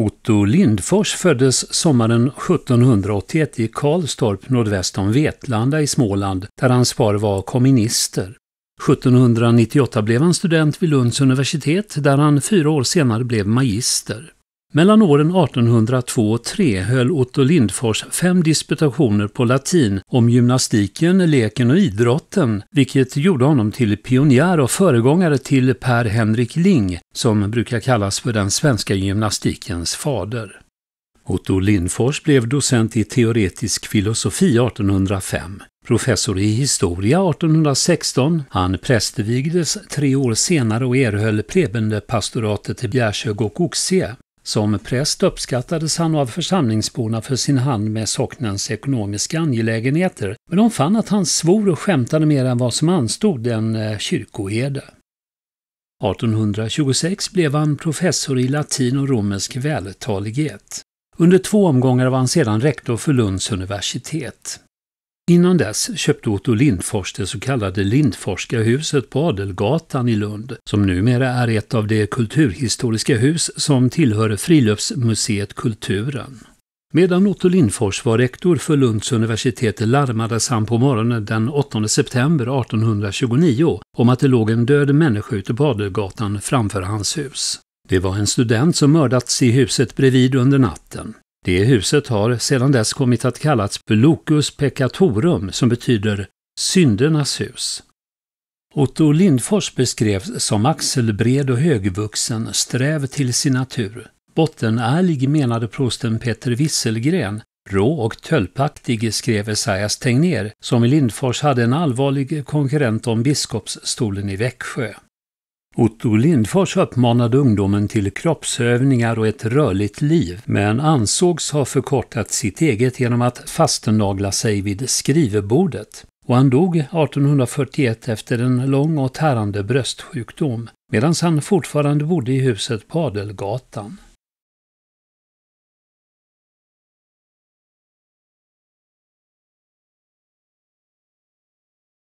Otto Lindfors föddes sommaren 1781 i Karlstorp nordväst om Vetlanda i Småland, där hans far var komminister. 1798 blev han student vid Lunds universitet, där han fyra år senare blev magister. Mellan åren 1802 och 3 höll Otto Lindfors fem disputationer på latin om gymnastiken, leken och idrotten, vilket gjorde honom till pionjär och föregångare till Per Henrik Ling, som brukar kallas för den svenska gymnastikens fader. Otto Lindfors blev docent i teoretisk filosofi 1805, professor i historia 1816. Han prästvigdes tre år senare och erhöll prebendepastoratet i Bjärsjög och Oxie. Som präst uppskattades han av församlingsborna för sin hand med socknens ekonomiska angelägenheter, men de fann att han svor och skämtade mer än vad som anstod en eh, kyrkoherde. 1826 blev han professor i latin och romersk vältalighet. Under två omgångar var han sedan rektor för Lunds universitet. Innan dess köpte Otto Lindfors det så kallade Lindforska huset på Adelgatan i Lund, som numera är ett av de kulturhistoriska hus som tillhör Friluftsmuseet Kulturen. Medan Otto Lindfors var rektor för Lunds universitet larmades han på morgonen den 8 september 1829 om att det låg en död människa ute på Adelgatan framför hans hus. Det var en student som mördats i huset bredvid under natten. Det huset har sedan dess kommit att kallas för Locus Peccatorum som betyder syndernas hus. Otto Lindfors beskrevs som axelbred och högvuxen, sträv till sin natur. Bottenärlig menade prosten Peter Wisselgren. Rå och tölpaktig skrev Esaias Tegnér, som i Lindfors hade en allvarlig konkurrent om biskopsstolen i Växjö. Otto Lindfors uppmanade ungdomen till kroppsövningar och ett rörligt liv, men ansågs ha förkortat sitt eget genom att fastnagla sig vid skrivbordet. Och han dog 1841 efter en lång och tärande bröstsjukdom, medan han fortfarande bodde i huset på Adelgatan.